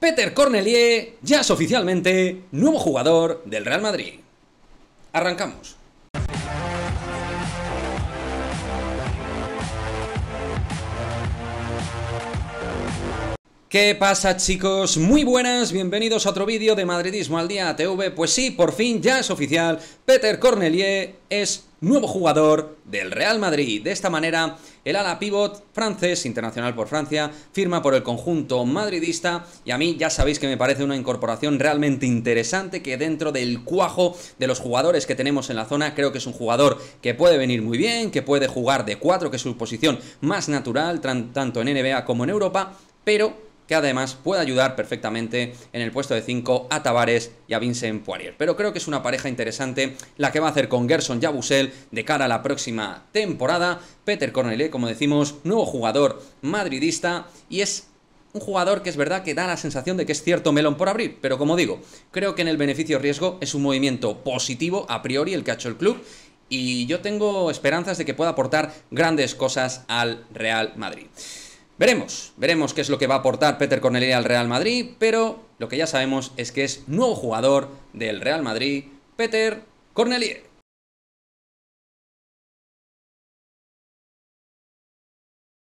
Peter Cornelier ya es oficialmente nuevo jugador del Real Madrid. Arrancamos. ¿Qué pasa chicos? Muy buenas, bienvenidos a otro vídeo de Madridismo al Día TV. Pues sí, por fin ya es oficial, Peter Cornelier es nuevo jugador del Real Madrid. De esta manera, el ala pivot francés, internacional por Francia, firma por el conjunto madridista y a mí ya sabéis que me parece una incorporación realmente interesante que dentro del cuajo de los jugadores que tenemos en la zona, creo que es un jugador que puede venir muy bien, que puede jugar de 4, que es su posición más natural, tanto en NBA como en Europa, pero que además puede ayudar perfectamente en el puesto de 5 a Tavares y a Vincent Poirier. Pero creo que es una pareja interesante la que va a hacer con Gerson Yabusel de cara a la próxima temporada. Peter Cornelé, como decimos, nuevo jugador madridista y es un jugador que es verdad que da la sensación de que es cierto melón por abrir, pero como digo, creo que en el beneficio-riesgo es un movimiento positivo a priori el que ha hecho el club y yo tengo esperanzas de que pueda aportar grandes cosas al Real Madrid. Veremos, veremos qué es lo que va a aportar Peter Cornelier al Real Madrid, pero lo que ya sabemos es que es nuevo jugador del Real Madrid, Peter Cornelier.